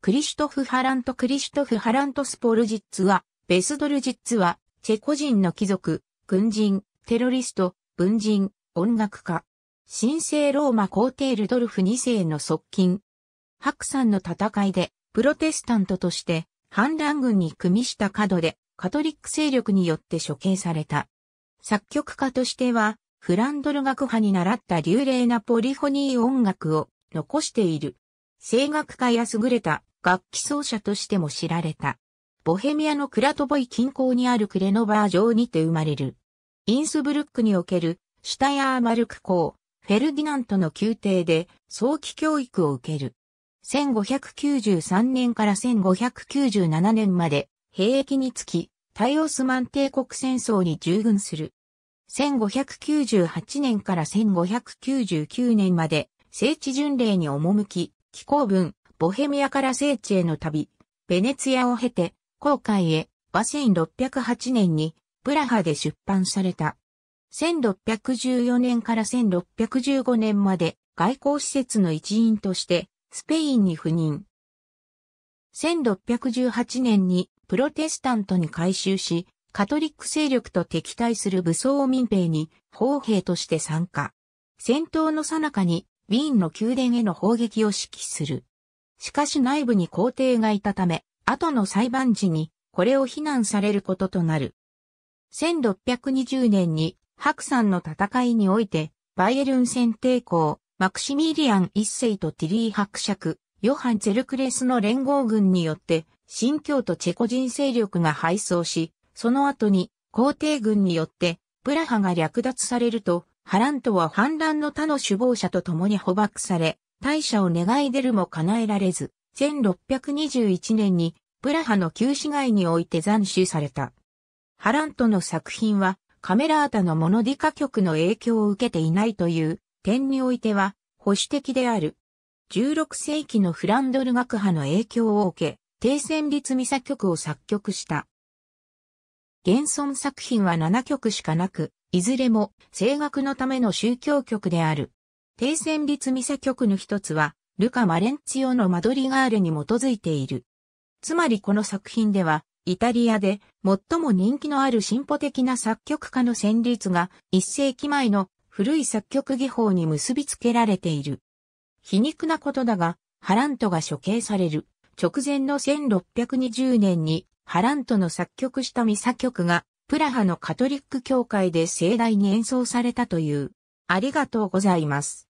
クリシュトフ・ハラント・クリシュトフ・ハラント・スポルジッツは、ベスドルジッツは、チェコ人の貴族、軍人、テロリスト、文人、音楽家。神聖ローマ皇帝ルドルフ2世の側近。白山の戦いで、プロテスタントとして、反乱軍に組みした角で、カトリック勢力によって処刑された。作曲家としては、フランドル学派に習った流麗なポリフォニー音楽を残している。声楽家や優れた楽器奏者としても知られた。ボヘミアのクラトボイ近郊にあるクレノバー城にて生まれる。インスブルックにおけるシュタヤーマルク校、フェルディナントの宮廷で早期教育を受ける。1593年から1597年まで兵役につき、タイオスマン帝国戦争に従軍する。1598年から1599年まで聖地巡礼に赴き、気候文、ボヘミアから聖地への旅、ベネツィアを経て、航海へ、は1608年に、プラハで出版された。1614年から1615年まで、外交施設の一員として、スペインに赴任。1618年にプロテスタントに改修し、カトリック勢力と敵対する武装民兵に砲兵として参加。戦闘の最中にウィーンの宮殿への砲撃を指揮する。しかし内部に皇帝がいたため、後の裁判時にこれを非難されることとなる。1620年に白山の戦いにおいて、バイエルン戦抵抗、マクシミリアン一世とティリー伯爵、ヨハン・ゼルクレスの連合軍によって、新教とチェコ人勢力が敗走し、その後に皇帝軍によってプラハが略奪されると、ハラントは反乱の他の首謀者と共に捕獲され、大社を願い出るも叶えられず、1621年にプラハの旧市街において斬首された。ハラントの作品はカメラータのモノディカ曲の影響を受けていないという点においては保守的である。16世紀のフランドル学派の影響を受け、低旋律ミサ曲を作曲した。現存作品は7曲しかなく、いずれも声楽のための宗教曲である。低旋律ミサ曲の一つは、ルカ・マレンツィオのマドリガールに基づいている。つまりこの作品では、イタリアで最も人気のある進歩的な作曲家の旋律が一世紀前の古い作曲技法に結びつけられている。皮肉なことだが、ハラントが処刑される直前の1620年にハラントの作曲したミサ曲がプラハのカトリック教会で盛大に演奏されたという。ありがとうございます。